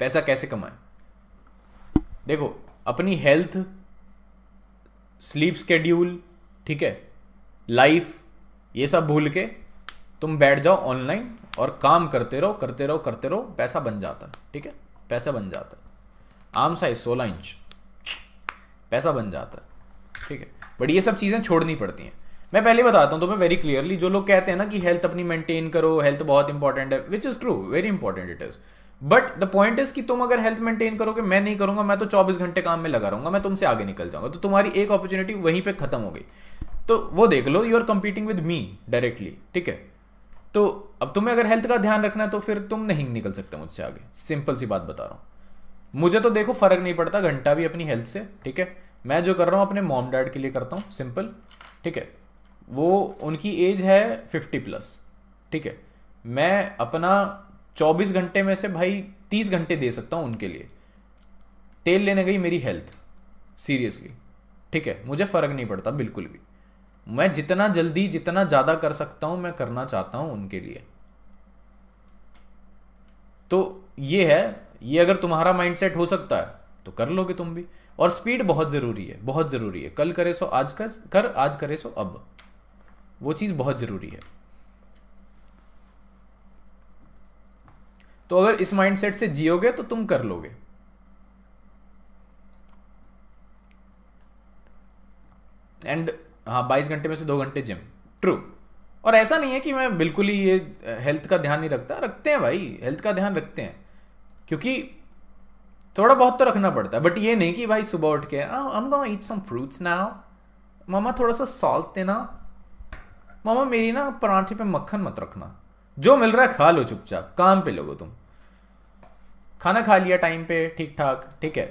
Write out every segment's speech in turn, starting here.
पैसा कैसे कमाएं देखो अपनी हेल्थ स्लीप स्केड्यूल ठीक है लाइफ ये सब भूल के तुम बैठ जाओ ऑनलाइन और काम करते रहो करते रहो करते रहो पैसा बन जाता है ठीक है पैसा बन जाता आम साइज सोलह इंच पैसा बन जाता है ठीक है बट ये सब चीज़ें छोड़नी पड़ती हैं मैं पहले बताता हूँ तुम्हें वेरी क्लियरली जो लोग कहते हैं ना कि हेल्थ अपनी मेंटेन करो हेल्थ बहुत इंपॉर्टेंट है which is true very important it is but the point is कि तुम अगर हेल्थ मेंटेन करोगे मैं नहीं करूंगा मैं तो 24 घंटे काम में लगा रहूंगा मैं तुमसे आगे निकल जाऊंगा तो तुम्हारी एक अपॉर्चुनिटी वहीं पे खत्म हो गई तो वो देख लो you are competing with me directly ठीक है तो अब तुम्हें अगर हेल्थ का ध्यान रखना है तो फिर तुम नहीं निकल सकते मुझसे आगे सिंपल सी बात बता रहा हूँ मुझे तो देखो फर्क नहीं पड़ता घंटा भी अपनी हेल्थ से ठीक है मैं जो कर रहा हूँ अपने मॉम डैड के लिए करता हूँ सिंपल ठीक है वो उनकी एज है फिफ्टी प्लस ठीक है मैं अपना चौबीस घंटे में से भाई तीस घंटे दे सकता हूँ उनके लिए तेल लेने गई मेरी हेल्थ सीरियसली ठीक है मुझे फ़र्क नहीं पड़ता बिल्कुल भी मैं जितना जल्दी जितना ज़्यादा कर सकता हूँ मैं करना चाहता हूँ उनके लिए तो ये है ये अगर तुम्हारा माइंडसेट हो सकता है तो कर लोगे तुम भी और स्पीड बहुत ज़रूरी है बहुत ज़रूरी है कल करे सो आज कर, कर आज करे सो अब वो चीज़ बहुत ज़रूरी है तो अगर इस माइंडसेट से जियोगे तो तुम कर लोगे एंड हाँ बाईस घंटे में से दो घंटे जिम ट्रू और ऐसा नहीं है कि मैं बिल्कुल ही ये हेल्थ का ध्यान नहीं रखता रखते हैं भाई हेल्थ का ध्यान रखते हैं क्योंकि थोड़ा बहुत तो रखना पड़ता है बट ये नहीं कि भाई सुबह उठ के हम am eat some fruits now मामा थोड़ा सा सॉल्ट देना मामा मेरी ना पराठे पे मक्खन मत रखना जो मिल रहा है खा लो चुपचाप काम पे लोगो तुम खाना खा लिया टाइम पे ठीक ठाक ठीक है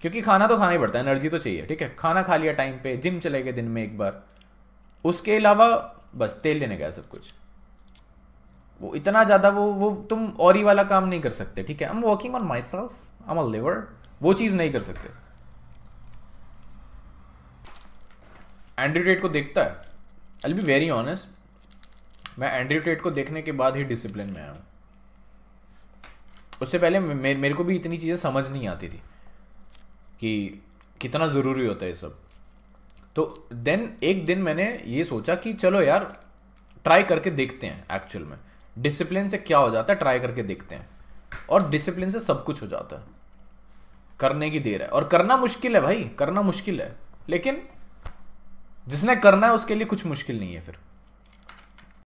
क्योंकि खाना तो खाना ही पड़ता है एनर्जी तो चाहिए ठीक है खाना खा लिया टाइम पे जिम चले गए दिन में एक बार उसके अलावा बस तेल लेने गया सब कुछ वो इतना ज़्यादा वो वो तुम और ही वाला काम नहीं कर सकते ठीक है I am working on myself I am liver वो चीज़ नहीं कर सकते एंड्रीडेट को देखता है आई बी वेरी ऑनेस्ट मैं एंड्रयू टेट को देखने के बाद ही डिसिप्लिन में आया हूँ उससे पहले मेरे को भी इतनी चीज़ें समझ नहीं आती थी कि कितना ज़रूरी होता है ये सब तो देन एक दिन मैंने ये सोचा कि चलो यार ट्राई करके देखते हैं एक्चुअल में डिसिप्लिन से क्या हो जाता है ट्राई करके देखते हैं और डिसिप्लिन से सब कुछ हो जाता है करने की देर है और करना मुश्किल है भाई करना मुश्किल है लेकिन जिसने करना है उसके लिए कुछ मुश्किल नहीं है फिर